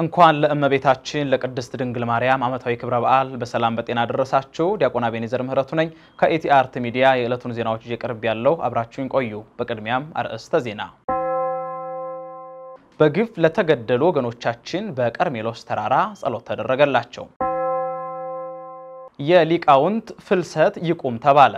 እንኳን ለእመቤታችን ለቅድስት ድንግል ማርያም ዓመታዊ ክብረ በዓል በሰላም በጤና ደረሳችሁ። ዲያቆን አቤኔዘር ምህረቱ ነኝ ከኢቲአርት ሚዲያ የዕለቱን ዜናዎች እየቅርብ ያለው አብራችሁን ቆዩ። በቅድሚያም አርዕስተ ዜና። በግፍ ለተገደሉ ወገኖቻችን በቀርሜሎስ ተራራ ጸሎት ተደረገላቸው። የሊቃውንት ፍልሰት ይቁም ተባለ።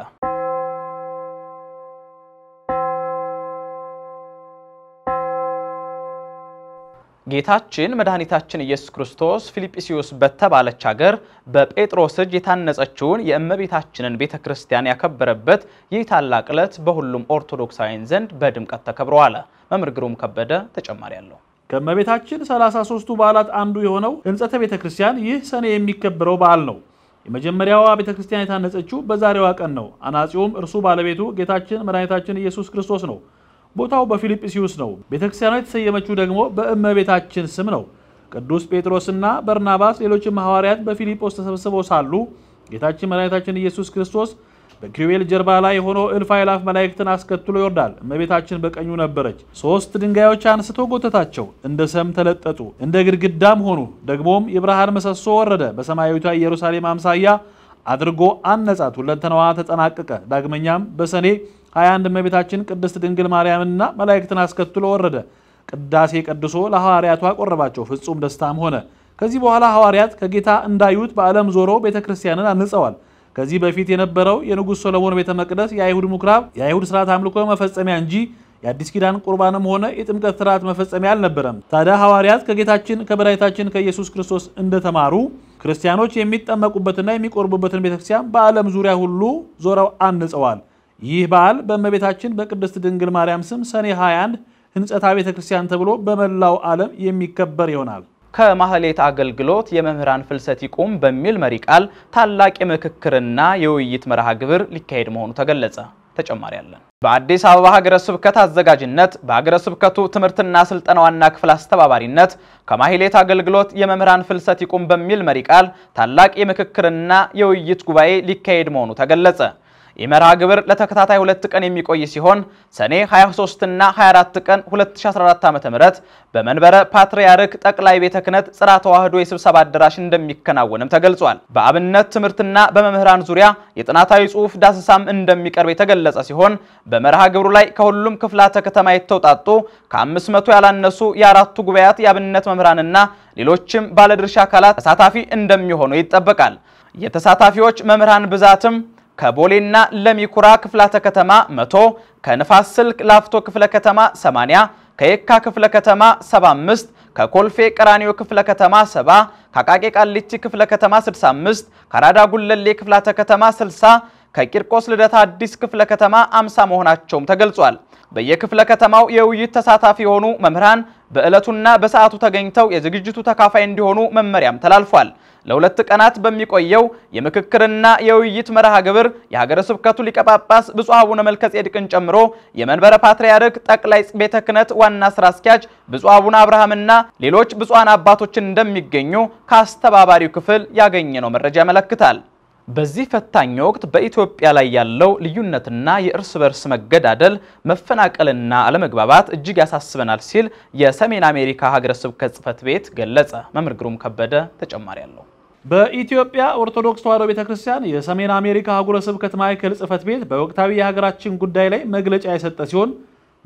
ጌታችን መድኃኒታችን ኢየሱስ ክርስቶስ ፊልጵስዩስ በተባለች አገር በጴጥሮስ እጅ የታነጸችውን የእመቤታችንን ቤተ ክርስቲያን ያከበረበት ይህ ታላቅ ዕለት በሁሉም ኦርቶዶክሳውያን ዘንድ በድምቀት ተከብረዋል። መምህር ግሩም ከበደ ተጨማሪ አለው። ከእመቤታችን 33ቱ በዓላት አንዱ የሆነው ሕንጸተ ቤተ ክርስቲያን ይህ ሰኔ የሚከበረው በዓል ነው። የመጀመሪያዋ ቤተ ክርስቲያን የታነጸችው በዛሬዋ ቀን ነው። አናጺውም እርሱ ባለቤቱ ጌታችን መድኃኒታችን ኢየሱስ ክርስቶስ ነው። ቦታው በፊልጵስዩስ ነው። ቤተ ክርስቲያኗ የተሰየመችው ደግሞ በእመቤታችን ስም ነው። ቅዱስ ጴጥሮስና በርናባስ ሌሎችም ሐዋርያት በፊልጶስ ተሰብስበው ሳሉ ጌታችን መድኃኒታችን ኢየሱስ ክርስቶስ በኪሩቤል ጀርባ ላይ ሆኖ እልፍ አእላፍ መላእክትን አስከትሎ ይወርዳል። እመቤታችን በቀኙ ነበረች። ሶስት ድንጋዮች አንስቶ ጎተታቸው፣ እንደ ሰም ተለጠጡ፣ እንደ ግድግዳም ሆኑ። ደግሞም የብርሃን ምሰሶ ወረደ፣ በሰማያዊቷ ኢየሩሳሌም አምሳያ አድርጎ አነጻት። ሁለንተናዋ ተጠናቀቀ። ዳግመኛም በሰኔ 21 እመቤታችን ቅድስት ድንግል ማርያምንና መላእክትን አስከትሎ ወረደ። ቅዳሴ ቀድሶ ለሐዋርያቱ አቆረባቸው። ፍጹም ደስታም ሆነ። ከዚህ በኋላ ሐዋርያት ከጌታ እንዳዩት በዓለም ዞሮ ቤተ ክርስቲያንን አንጸዋል። ከዚህ በፊት የነበረው የንጉሥ ሰሎሞን ቤተ መቅደስ የአይሁድ ምኩራብ የአይሁድ ስርዓት አምልኮ መፈጸሚያ እንጂ የአዲስ ኪዳን ቁርባንም ሆነ የጥምቀት ስርዓት መፈጸሚያ አልነበረም። ታዲያ ሐዋርያት ከጌታችን ከመድኃኒታችን ከኢየሱስ ክርስቶስ እንደተማሩ ክርስቲያኖች የሚጠመቁበትና የሚቆርቡበትን ቤተክርስቲያን በዓለም ዙሪያ ሁሉ ዞረው አንጸዋል። ይህ በዓል በእመቤታችን በቅድስት ድንግል ማርያም ስም ሰኔ 21 ሕንጸታ ቤተክርስቲያን ተብሎ በመላው ዓለም የሚከበር ይሆናል። ከማህሌት አገልግሎት የመምህራን ፍልሰት ይቁም በሚል መሪ ቃል ታላቅ የምክክርና የውይይት መርሃ ግብር ሊካሄድ መሆኑ ተገለጸ። ተጨማሪ አለን። በአዲስ አበባ ሀገረ ስብከት አዘጋጅነት በሀገረ ስብከቱ ትምህርትና ስልጠና ዋና ክፍል አስተባባሪነት ከማህሌት አገልግሎት የመምህራን ፍልሰት ይቁም በሚል መሪ ቃል ታላቅ የምክክርና የውይይት ጉባኤ ሊካሄድ መሆኑ ተገለጸ። የመርሃ ግብር ለተከታታይ ሁለት ቀን የሚቆይ ሲሆን ሰኔ 23ና 24 ቀን 2014 ዓ.ም በመንበረ ፓትርያርክ ጠቅላይ ቤተ ክህነት ጽራ ተዋህዶ የስብሰባ አዳራሽ እንደሚከናወንም ተገልጿል። በአብነት ትምህርትና በመምህራን ዙሪያ የጥናታዊ ጽሑፍ ዳሰሳም እንደሚቀርብ የተገለጸ ሲሆን በመርሃ ግብሩ ላይ ከሁሉም ክፍላተ ከተማ የተውጣጡ ከ500 ያላነሱ የአራቱ ጉባኤያት የአብነት መምህራንና ሌሎችም ባለድርሻ አካላት ተሳታፊ እንደሚሆኑ ይጠበቃል። የተሳታፊዎች መምህራን ብዛትም ከቦሌና ለሚኩራ ክፍላተ ከተማ 100 ከንፋስ ስልክ ላፍቶ ክፍለ ከተማ 80 ከየካ ክፍለ ከተማ 75 ከኮልፌ ቀራኒዮ ክፍለ ከተማ 70 ከአቃቂ ቃሊቲ ክፍለ ከተማ 65 ከራዳ ጉለሌ ክፍላተ ከተማ 60 ከቂርቆስ ልደታ አዲስ ክፍለ ከተማ 50 መሆናቸውም ተገልጿል። በየክፍለ ከተማው የውይይት ተሳታፊ የሆኑ መምህራን በዕለቱና በሰዓቱ ተገኝተው የዝግጅቱ ተካፋይ እንዲሆኑ መመሪያም ተላልፏል። ለሁለት ቀናት በሚቆየው የምክክርና የውይይት መርሃ ግብር የሀገረ ስብከቱ ሊቀ ጳጳስ ብፁዕ አቡነ መልከጼዴቅን ጨምሮ የመንበረ ፓትርያርክ ጠቅላይ ቤተ ክህነት ዋና ስራ አስኪያጅ ብፁዕ አቡነ አብርሃምና ሌሎች ብፁዓን አባቶችን እንደሚገኙ ከአስተባባሪው ክፍል ያገኘነው መረጃ ያመለክታል። በዚህ ፈታኝ ወቅት በኢትዮጵያ ላይ ያለው ልዩነትና የእርስ በርስ መገዳደል መፈናቀልና አለመግባባት እጅግ ያሳስበናል ሲል የሰሜን አሜሪካ ሀገረ ስብከት ጽሕፈት ቤት ገለጸ። መምህር ግሩም ከበደ ተጨማሪ አለው። በኢትዮጵያ ኦርቶዶክስ ተዋሕዶ ቤተ ክርስቲያን የሰሜን አሜሪካ ሀገረ ስብከት ማዕከል ጽሕፈት ቤት በወቅታዊ የሀገራችን ጉዳይ ላይ መግለጫ የሰጠ ሲሆን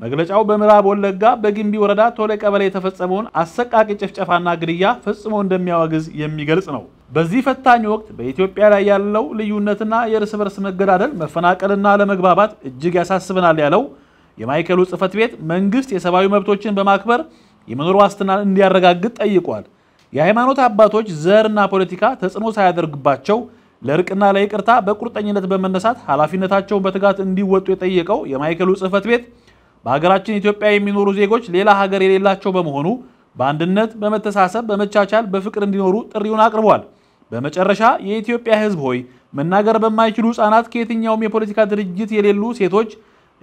መግለጫው በምዕራብ ወለጋ በግንቢ ወረዳ ቶሌ ቀበሌ የተፈጸመውን አሰቃቂ ጭፍጨፋና ግድያ ፈጽሞ እንደሚያወግዝ የሚገልጽ ነው። በዚህ ፈታኝ ወቅት በኢትዮጵያ ላይ ያለው ልዩነትና የእርስ በርስ መገዳደል፣ መፈናቀልና አለመግባባት እጅግ ያሳስበናል ያለው የማዕከሉ ጽሕፈት ቤት መንግስት የሰብአዊ መብቶችን በማክበር የመኖር ዋስትናን እንዲያረጋግጥ ጠይቋል። የሃይማኖት አባቶች ዘርና ፖለቲካ ተጽዕኖ ሳያደርግባቸው ለእርቅና ለይቅርታ በቁርጠኝነት በመነሳት ኃላፊነታቸውን በትጋት እንዲወጡ የጠየቀው የማዕከሉ ጽህፈት ቤት በሀገራችን ኢትዮጵያ የሚኖሩ ዜጎች ሌላ ሀገር የሌላቸው በመሆኑ በአንድነት፣ በመተሳሰብ፣ በመቻቻል፣ በፍቅር እንዲኖሩ ጥሪውን አቅርቧል። በመጨረሻ የኢትዮጵያ ሕዝብ ሆይ መናገር በማይችሉ ህጻናት ከየትኛውም የፖለቲካ ድርጅት የሌሉ ሴቶች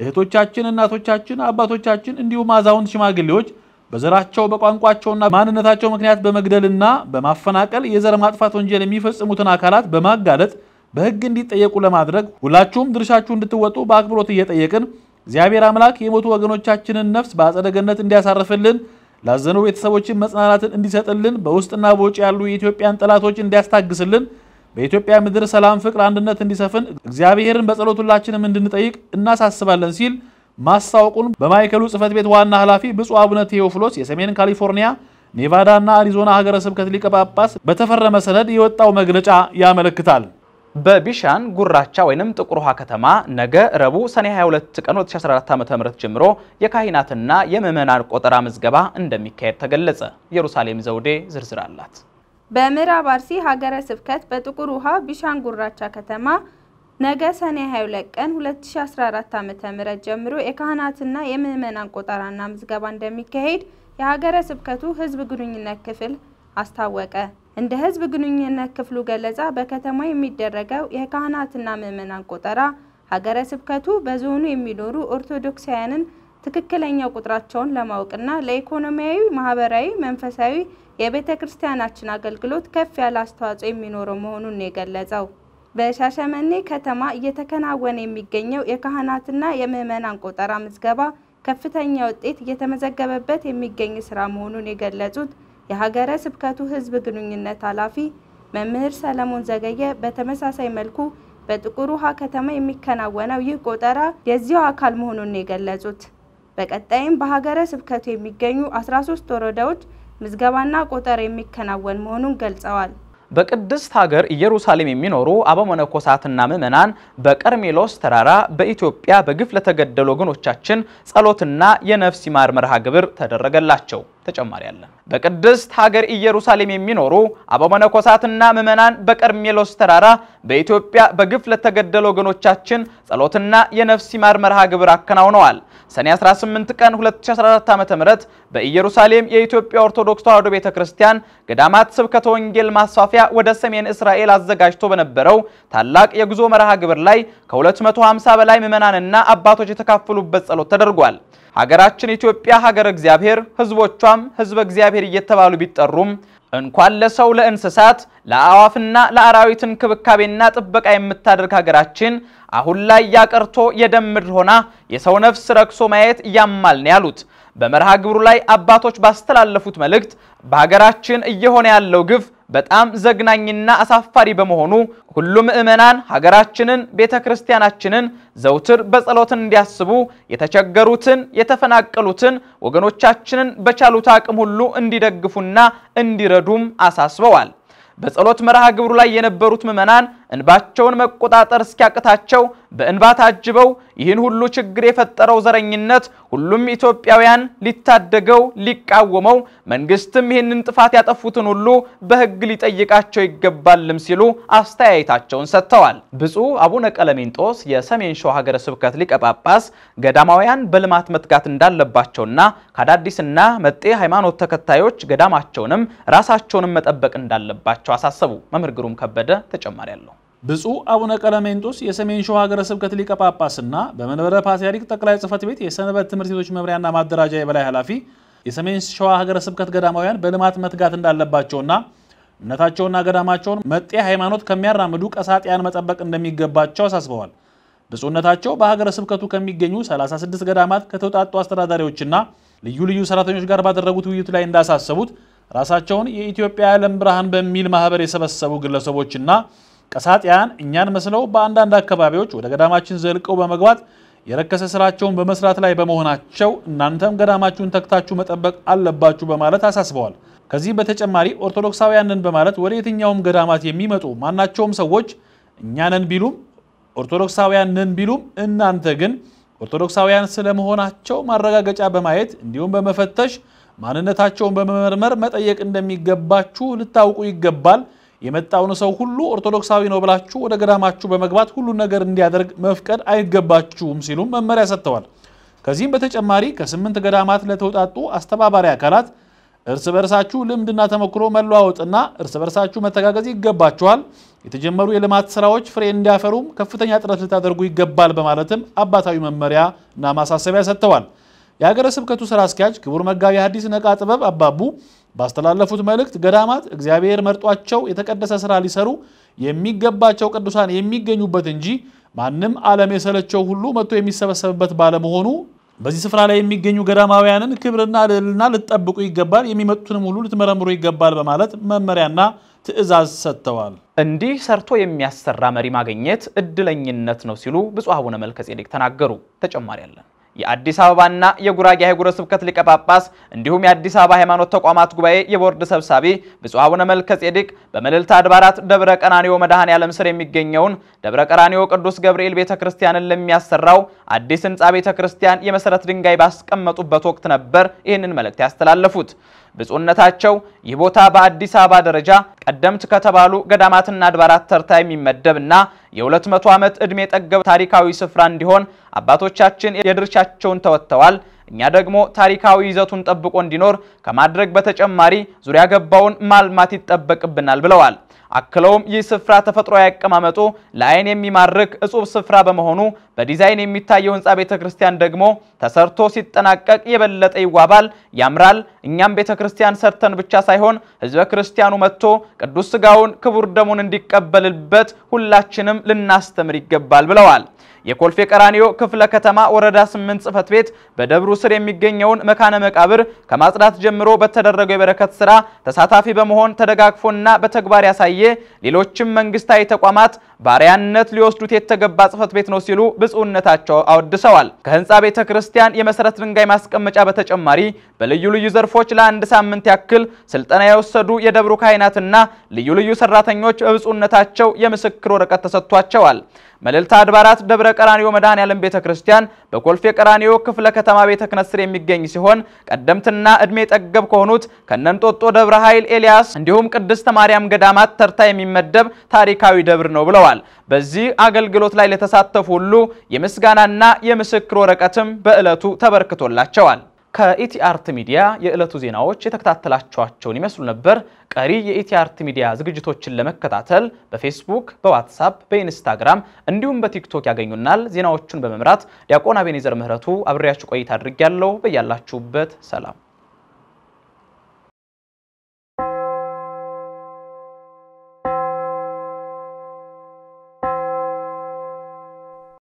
እህቶቻችን፣ እናቶቻችን፣ አባቶቻችን እንዲሁም አዛውንት ሽማግሌዎች በዘራቸው በቋንቋቸውና ማንነታቸው ምክንያት በመግደልና በማፈናቀል የዘር ማጥፋት ወንጀል የሚፈጽሙትን አካላት በማጋለጥ በህግ እንዲጠየቁ ለማድረግ ሁላችሁም ድርሻችሁ እንድትወጡ በአክብሮት እየጠየቅን እግዚአብሔር አምላክ የሞቱ ወገኖቻችንን ነፍስ በአጸደ ገነት እንዲያሳርፍልን ላዘኑ ቤተሰቦችን መጽናናትን እንዲሰጥልን በውስጥና በውጭ ያሉ የኢትዮጵያን ጠላቶች እንዲያስታግስልን በኢትዮጵያ ምድር ሰላም፣ ፍቅር፣ አንድነት እንዲሰፍን እግዚአብሔርን በጸሎቱላችንም እንድንጠይቅ እናሳስባለን ሲል ማስታወቁን በማዕከሉ ጽሕፈት ቤት ዋና ኃላፊ ብፁዕ አቡነ ቴዎፍሎስ የሰሜን ካሊፎርኒያ ኔቫዳ አሪዞና ሀገረ ስብከት ሊቀ ጳጳስ በተፈረመ ሰነድ የወጣው መግለጫ ያመለክታል። በቢሻን ጉራቻ ወይንም ጥቁር ውሃ ከተማ ነገ ረቡዕ ሰኔ 22 ቀን 2014 ዓ.ም ጀምሮ የካህናትና የምዕመናን ቆጠራ ምዝገባ እንደሚካሄድ ተገለጸ። ኢየሩሳሌም ዘውዴ ዝርዝር አላት። በምዕራብ አርሲ ሀገረ ስብከት በጥቁር ውሃ ቢሻን ጉራቻ ከተማ ነገ ሰኔ 22 ቀን 2014 ዓ.ም ጀምሮ የካህናትና የምዕመናን ቆጠራና ምዝገባ እንደሚካሄድ የሀገረ ስብከቱ ሕዝብ ግንኙነት ክፍል አስታወቀ። እንደ ህዝብ ግንኙነት ክፍሉ ገለጻ በከተማ የሚደረገው የካህናትና ምዕመናን ቆጠራ ሀገረ ስብከቱ በዞኑ የሚኖሩ ኦርቶዶክሳውያንን ትክክለኛ ቁጥራቸውን ለማወቅና ለኢኮኖሚያዊ፣ ማህበራዊ፣ መንፈሳዊ የቤተ ክርስቲያናችን አገልግሎት ከፍ ያለ አስተዋጽኦ የሚኖረው መሆኑን ነው የገለጸው። በሻሸመኔ ከተማ እየተከናወነ የሚገኘው የካህናትና የምዕመናን ቆጠራ ምዝገባ ከፍተኛ ውጤት እየተመዘገበበት የሚገኝ ስራ መሆኑን የገለጹት የሀገረ ስብከቱ ህዝብ ግንኙነት ኃላፊ መምህር ሰለሞን ዘገየ በተመሳሳይ መልኩ በጥቁር ውሃ ከተማ የሚከናወነው ይህ ቆጠራ የዚያው አካል መሆኑን የገለጹት በቀጣይም በሀገረ ስብከቱ የሚገኙ 13 ወረዳዎች ምዝገባና ቆጠራ የሚከናወን መሆኑን ገልጸዋል። በቅድስት ሀገር ኢየሩሳሌም የሚኖሩ አበመነኮሳትና ምዕመናን በቀርሜሎስ ተራራ በኢትዮጵያ በግፍ ለተገደሉ ወገኖቻችን ጸሎትና የነፍስ ይማር መርሃ ግብር ተደረገላቸው። ተጨማሪ አለ። በቅድስት ሀገር ኢየሩሳሌም የሚኖሩ አበመነኮሳትና ምዕመናን በቀርሜሎስ ተራራ በኢትዮጵያ በግፍ ለተገደሉ ወገኖቻችን ጸሎትና የነፍስ ይማር መርሃ ግብር አከናውነዋል። ሰኔ 18 ቀን 2014 ዓ.ም በኢየሩሳሌም የኢትዮጵያ ኦርቶዶክስ ተዋሕዶ ቤተክርስቲያን ገዳማት ስብከተ ወንጌል ማስፋፊያ ወደ ሰሜን እስራኤል አዘጋጅቶ በነበረው ታላቅ የጉዞ መርሃ ግብር ላይ ከ250 በላይ ምዕመናንና አባቶች የተካፈሉበት ጸሎት ተደርጓል። ሀገራችን ኢትዮጵያ ሀገረ እግዚአብሔር፣ ህዝቦቿም ህዝበ እግዚአብሔር እየተባሉ ቢጠሩም እንኳን ለሰው ለእንስሳት ለአዋፍና ለአራዊት እንክብካቤና ጥበቃ የምታደርግ ሀገራችን አሁን ላይ ያቀርቶ የደም ምድር ሆና የሰው ነፍስ ረክሶ ማየት እያማል ያሉት። በመርሃ ግብሩ ላይ አባቶች ባስተላለፉት መልእክት በሀገራችን እየሆነ ያለው ግፍ በጣም ዘግናኝና አሳፋሪ በመሆኑ ሁሉም ምዕመናን ሀገራችንን ቤተ ክርስቲያናችንን ዘውትር በጸሎት እንዲያስቡ የተቸገሩትን፣ የተፈናቀሉትን ወገኖቻችንን በቻሉት አቅም ሁሉ እንዲደግፉና እንዲረዱም አሳስበዋል። በጸሎት መርሃ ግብሩ ላይ የነበሩት ምዕመናን እንባቸውን መቆጣጠር እስኪያቅታቸው በእንባ ታጅበው ይህን ሁሉ ችግር የፈጠረው ዘረኝነት ሁሉም ኢትዮጵያውያን ሊታደገው፣ ሊቃወመው መንግስትም ይህንን ጥፋት ያጠፉትን ሁሉ በህግ ሊጠይቃቸው ይገባልም ሲሉ አስተያየታቸውን ሰጥተዋል። ብፁዕ አቡነ ቀለሜንጦስ የሰሜን ሸዋ ሀገረ ስብከት ሊቀ ጳጳስ ገዳማውያን በልማት መትጋት እንዳለባቸውና ከአዳዲስና መጤ ሃይማኖት ተከታዮች ገዳማቸውንም ራሳቸውንም መጠበቅ እንዳለባቸው አሳሰቡ። መምህር ግሩም ከበደ ተጨማሪ አለው። ብፁዕ አቡነ ቀለሜንጦስ የሰሜን ሸዋ ሀገረ ስብከት ሊቀ ጳጳስና በመንበረ ፓትርያርክ ጠቅላይ ጽሕፈት ቤት የሰንበት ትምህርት ቤቶች መምሪያና ማደራጃ የበላይ ኃላፊ የሰሜን ሸዋ ሀገረ ስብከት ገዳማውያን በልማት መትጋት እንዳለባቸውና እምነታቸውና ገዳማቸውን መጤ ሃይማኖት ከሚያራምዱ ቀሳጢያን መጠበቅ እንደሚገባቸው አሳስበዋል። ብፁዕነታቸው በሀገረ ስብከቱ ከሚገኙ 36 ገዳማት ከተውጣጡ አስተዳዳሪዎችና ልዩ ልዩ ሰራተኞች ጋር ባደረጉት ውይይቱ ላይ እንዳሳሰቡት ራሳቸውን የኢትዮጵያ የዓለም ብርሃን በሚል ማህበር የሰበሰቡ ግለሰቦችና ቀሳጢያን እኛን መስለው በአንዳንድ አካባቢዎች ወደ ገዳማችን ዘልቀው በመግባት የረከሰ ስራቸውን በመስራት ላይ በመሆናቸው እናንተም ገዳማችሁን ተክታችሁ መጠበቅ አለባችሁ በማለት አሳስበዋል። ከዚህ በተጨማሪ ኦርቶዶክሳውያንን በማለት ወደ የትኛውም ገዳማት የሚመጡ ማናቸውም ሰዎች እኛንን ቢሉም ኦርቶዶክሳውያንን ቢሉም እናንተ ግን ኦርቶዶክሳውያን ስለመሆናቸው ማረጋገጫ በማየት እንዲሁም በመፈተሽ ማንነታቸውን በመመርመር መጠየቅ እንደሚገባችሁ ልታውቁ ይገባል። የመጣውን ሰው ሁሉ ኦርቶዶክሳዊ ነው ብላችሁ ወደ ገዳማችሁ በመግባት ሁሉን ነገር እንዲያደርግ መፍቀድ አይገባችሁም ሲሉም መመሪያ ሰጥተዋል። ከዚህም በተጨማሪ ከስምንት ገዳማት ለተውጣጡ አስተባባሪ አካላት እርስ በርሳችሁ ልምድና ተሞክሮ መለዋወጥና እርስ በርሳችሁ መተጋገዝ ይገባችኋል። የተጀመሩ የልማት ስራዎች ፍሬ እንዲያፈሩም ከፍተኛ ጥረት ልታደርጉ ይገባል በማለትም አባታዊ መመሪያና ማሳሰቢያ ሰጥተዋል። የሀገረ ስብከቱ ስራ አስኪያጅ ክቡር መጋቢ ሐዲስ ነቃ ጥበብ አባቡ ባስተላለፉት መልእክት ገዳማት እግዚአብሔር መርጧቸው የተቀደሰ ስራ ሊሰሩ የሚገባቸው ቅዱሳን የሚገኙበት እንጂ ማንም ዓለም የሰለቸው ሁሉ መጥቶ የሚሰበሰብበት ባለመሆኑ በዚህ ስፍራ ላይ የሚገኙ ገዳማውያንን ክብርና ልዕልና ልትጠብቁ ይገባል፣ የሚመጡትንም ሁሉ ልትመረምሩ ይገባል በማለት መመሪያና ትዕዛዝ ሰጥተዋል። እንዲህ ሰርቶ የሚያሰራ መሪ ማግኘት እድለኝነት ነው ሲሉ ብፁዕ አቡነ መልከ ተናገሩ። ተጨማሪ አለን። የአዲስ አበባና የጉራጌ ሀገረ ስብከት ሊቀ ጳጳስ እንዲሁም የአዲስ አበባ ሃይማኖት ተቋማት ጉባኤ የቦርድ ሰብሳቢ ብፁዕ አቡነ መልከ ጼዴቅ በመልዕልተ አድባራት ደብረ ቀናኒዮ መድኃኔ ዓለም ስር የሚገኘውን ደብረ ቀራኒዮ ቅዱስ ገብርኤል ቤተ ክርስቲያንን ለሚያሰራው አዲስ ህንፃ ቤተ ክርስቲያን የመሰረት ድንጋይ ባስቀመጡበት ወቅት ነበር ይህንን መልእክት ያስተላለፉት። ብፁዕነታቸው ይህ ቦታ በአዲስ አበባ ደረጃ ቀደምት ከተባሉ ገዳማትና አድባራት ተርታ የሚመደብና የ200 ዓመት ዕድሜ ጠገብ ታሪካዊ ስፍራ እንዲሆን አባቶቻችን የድርሻቸውን ተወጥተዋል። እኛ ደግሞ ታሪካዊ ይዘቱን ጠብቆ እንዲኖር ከማድረግ በተጨማሪ ዙሪያ ገባውን ማልማት ይጠበቅብናል ብለዋል። አክለውም ይህ ስፍራ ተፈጥሯዊ አቀማመጡ ለአይን የሚማርክ እጹብ ስፍራ በመሆኑ በዲዛይን የሚታየው ህንፃ ቤተ ክርስቲያን ደግሞ ተሰርቶ ሲጠናቀቅ የበለጠ ይዋባል፣ ያምራል። እኛም ቤተ ክርስቲያን ሰርተን ብቻ ሳይሆን ህዝበ ክርስቲያኑ መጥቶ ቅዱስ ስጋውን ክቡር ደሙን እንዲቀበልበት ሁላችንም ልናስተምር ይገባል ብለዋል። የኮልፌ ቀራኒዮ ክፍለ ከተማ ወረዳ 8 ጽህፈት ቤት በደብሩ ስር የሚገኘውን መካነ መቃብር ከማጽዳት ጀምሮ በተደረገው የበረከት ስራ ተሳታፊ በመሆን ተደጋግፎና በተግባር ያሳየ ሌሎችም መንግስታዊ ተቋማት ባሪያነት ሊወስዱት የተገባ ጽሕፈት ቤት ነው ሲሉ ብፁዕነታቸው አወድሰዋል። ከህንፃ ቤተ ክርስቲያን የመሰረት ድንጋይ ማስቀመጫ በተጨማሪ በልዩ ልዩ ዘርፎች ለአንድ ሳምንት ያክል ስልጠና የወሰዱ የደብሩ ካህናትና ልዩ ልዩ ሰራተኞች በብፁዕነታቸው የምስክር ወረቀት ተሰጥቷቸዋል። መልልታ አድባራት ደብረ ቀራኒዮ መድኃኔዓለም ቤተ ክርስቲያን በኮልፌ ቀራኒዮ ክፍለ ከተማ ቤተ ክህነት ስር የሚገኝ ሲሆን ቀደምትና እድሜ ጠገብ ከሆኑት ከነንጦጦ ደብረ ኃይል ኤልያስ እንዲሁም ቅድስተ ማርያም ገዳማት ተርታ የሚመደብ ታሪካዊ ደብር ነው ብለዋል። ተገኝተዋል። በዚህ አገልግሎት ላይ ለተሳተፉ ሁሉ የምስጋናና የምስክር ወረቀትም በዕለቱ ተበርክቶላቸዋል። ከኢቲአርት ሚዲያ የዕለቱ ዜናዎች የተከታተላችኋቸውን ይመስሉ ነበር። ቀሪ የኢቲአርት ሚዲያ ዝግጅቶችን ለመከታተል በፌስቡክ፣ በዋትሳፕ፣ በኢንስታግራም እንዲሁም በቲክቶክ ያገኙናል። ዜናዎቹን በመምራት ዲያቆን አቤኔዘር ምህረቱ አብሬያችሁ ቆይታ አድርጌያለሁ። በያላችሁበት ሰላም